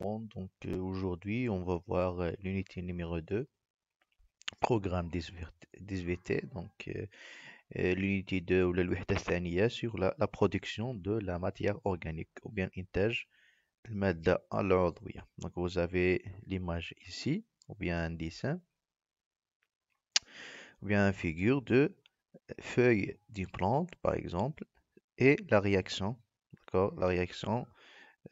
donc euh, aujourd'hui on va voir euh, l'unité numéro 2, programme 18 vt donc euh, l'unité 2 ou la sur la, production de la matière organique ou bien la à l'ordre donc vous avez l'image ici ou bien un dessin ou bien une figure de feuilles d'une plante par exemple et la réaction d'accord la réaction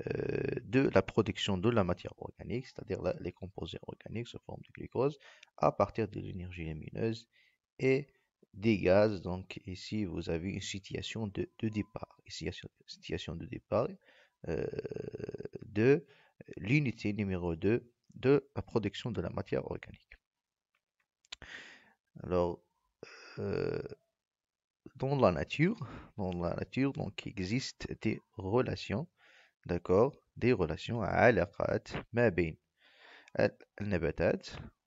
euh, de la production de la matière organique, c'est-à-dire les composés organiques sous forme de glucose, à partir de l'énergie lumineuse et des gaz. Donc ici, vous avez une situation de, départ, ici, situation de départ euh, de l'unité numéro 2 de la production de la matière organique. Alors, euh, dans la nature, dans la nature, donc, il existe des relations d'accord Des relations, al-nabatat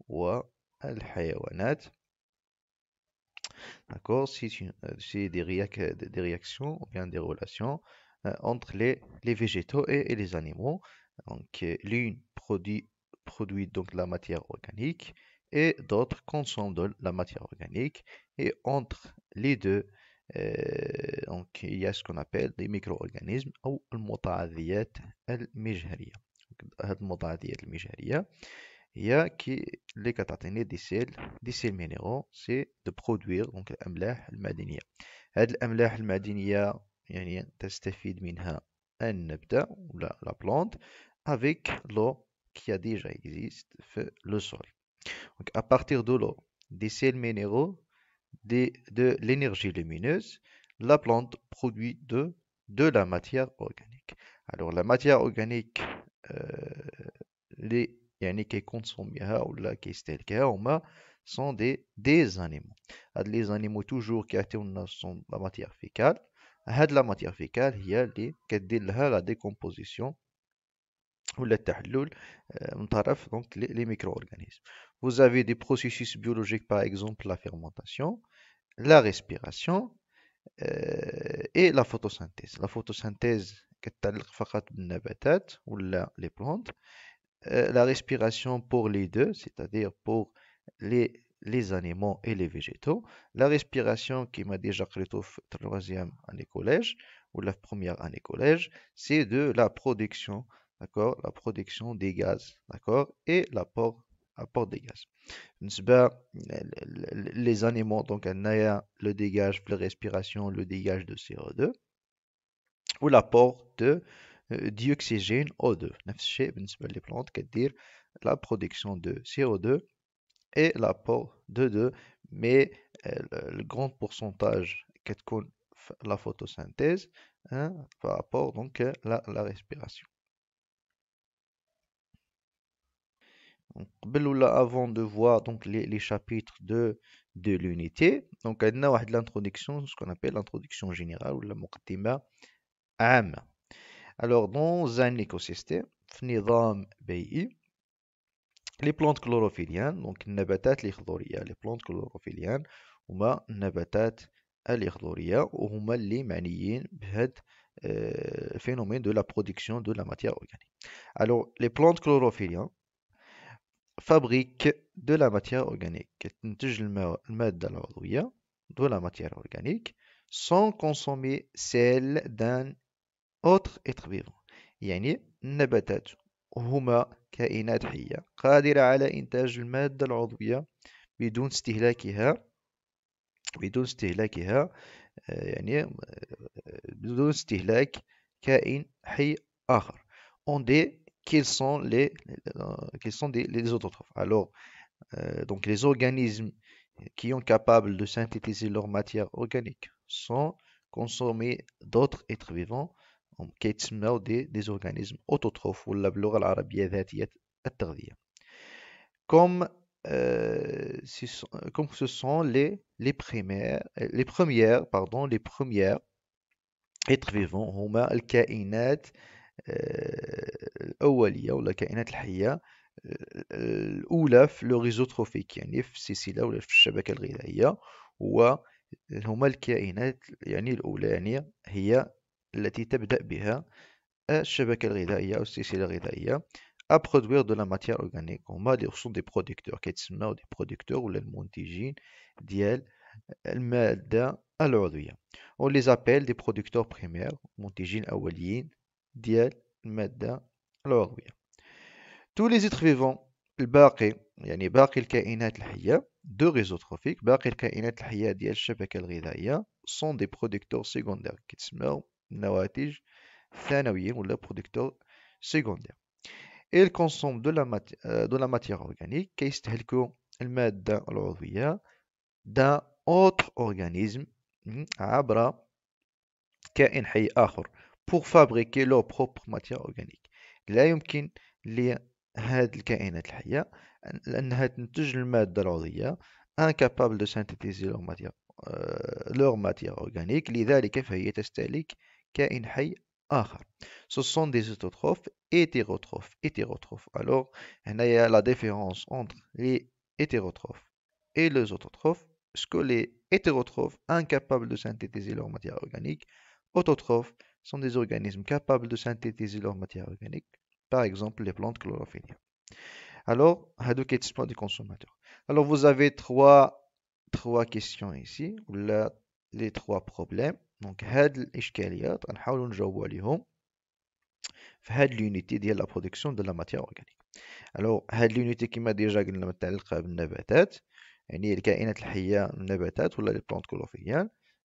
ou al-hayawanat. D'accord C'est euh, des, des, réactions ou bien des relations euh, entre les, les végétaux et, et, les animaux. Donc l'une produit, produit donc la matière organique et d'autres consomment de la matière organique. Et entre les deux, دونك هي سكون ابيل دي ميكرو اورغانيزم او المتعديات المجهريه هاد المتعديات المجهريه هي كي اللي كتعطيني دي سيل دي سيل مينيرو سي دو برودوير دونك الاملاح المعدنيه هاد الاملاح المعدنيه يعني تستفيد منها النبته ولا لا بلونت افيك لو كي ديجا اكزيست في لو سول دونك ا بارتير دو لو دي سيل مينيرو de l'énergie lumineuse, la plante produit de, de la matière organique. Alors la matière organique, euh, les qui consomment ou là qui sont des, des animaux. Les animaux toujours qui sont la matière fécale. La matière fécale, il y a les, la décomposition ou le euh, donc les micro-organismes vous avez des processus biologiques, par exemple la fermentation, la respiration euh, et la photosynthèse. La photosynthèse, ou les plantes. Euh, la respiration pour les deux, c'est-à-dire pour les, les animaux et les végétaux. La respiration qui m'a déjà créé troisième année collège ou la première année collège, c'est de la production, d'accord, la production des gaz, d'accord, et l'apport apport des gaz. Les animaux, donc, le dégage la respiration, le dégage de CO2 ou l'apport euh, de dioxygène O2. Les plantes dire la production de CO2 et l'apport de 2, mais euh, le grand pourcentage que la photosynthèse hein, par rapport donc à la respiration. avant de voir donc les, chapitres de, de l'unité donc on a l'introduction ce qu'on appelle l'introduction générale ou la am alors dans un écosystème les plantes chlorophylliennes donc les plantes chlorophylliennes ou ma nabatat l'ichdoria ou ma phénomène de la production de la matière organique alors les plantes chlorophylliennes فابريك دو la matière organique. تنتج المادة العضوية دو la matière organique sans consommer celle d'un autre être vivant. يعني النباتات هما كائنات حية قادرة على إنتاج المادة العضوية بدون استهلاكها بدون استهلاكها يعني بدون استهلاك كائن حي آخر. On des quels sont les, euh, quels sont des, les autotrophes. Alors, euh, donc les organismes qui sont capables de synthétiser leur matière organique sont consommés d'autres êtres vivants nord des, des organismes autotrophes ou la العربيه ذاتيه التغذيه comme euh, comme ce sont les les primaires euh, les premières pardon les premières êtres vivants هما الكائنات الأولية ولا الكائنات الحية آه، الأولى في لو ريزو تروفيك يعني في السلسلة ولا في الشبكة الغذائية هو هما الكائنات يعني الأولانية هي التي تبدأ بها الشبكة الغذائية أو السلسلة الغذائية ا برودوير دو لا matière organique هما لي خصهم دي برودكتور كيتسماو دي برودكتور ولا المنتجين ديال المادة العضوية on لي زابيل دي producteurs primaires منتجين أوليين ديال المادة tous les êtres vivants الباقي يعني باقي les sont des producteurs secondaires ils consomment de la, euh, matière organique كيستهلكوا d'un autre organisme hmm، عبر un pour fabriquer leur propre matière organique لا يمكن لهذه الكائنات الحية لأنها تنتج المادة العضوية incapable de synthétiser leur matière, euh, leur matière organique لذلك فهي تستهلك كائن حي آخر ce sont des autotrophes hétérotrophes hétérotrophes alors هنايا la différence entre les hétérotrophes et les autotrophes ce que les hétérotrophes incapables de synthétiser leur matière organique autotrophes sont des organismes capables de synthétiser leur matière organique, par exemple les plantes chlorophylliennes. Alors, Hadouk du consommateur. Alors, vous avez trois, trois questions ici, ou là, les trois problèmes. Donc, l'unité de la production de la matière organique. Alors, l'unité qui m'a déjà متعلقة les plantes chlorophylliennes,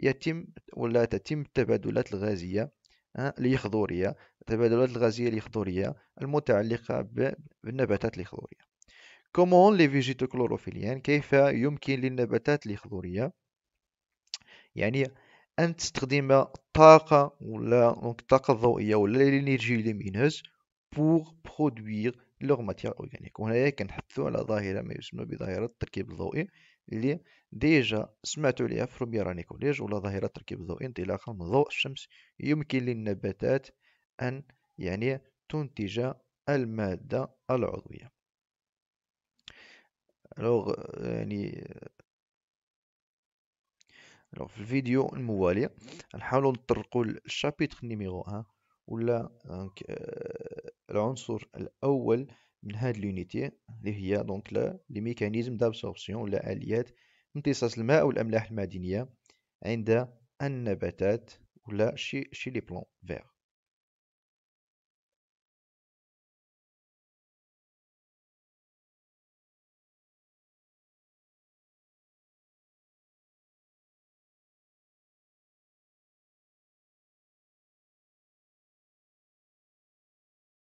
يتم ولا تتم التبادلات الغازية الإخضورية آه، التبادلات الغازية الإخضورية المتعلقة بالنباتات الإخضورية كومون لي فيجيتو كلوروفيليان كيف يمكن للنباتات الإخضورية يعني أن تستخدم الطاقة ولا الطاقة الضوئية ولا لينيرجي لومينوز بور برودويغ لوغ ماتيغ اورغانيك وهنايا كنحثو على ظاهرة ما يسمى بظاهرة التركيب الضوئي اللي ديجا سمعتوا ليها في روميراني كوليج ولا ظاهرة تركيب الضوء انطلاقا من ضوء الشمس يمكن للنباتات أن يعني تنتج المادة العضوية لوغ يعني لوغ في الفيديو الموالي نحاولوا نطرقوا الشابيتر نيميرو ها ولا آه، العنصر الأول من هاد لونيتي اللي هي دونك لي ميكانيزم دابسوربسيون ولا آليات امتصاص الماء والاملاح المعدنيه عند النباتات ولا شي شي لي بلون فيغ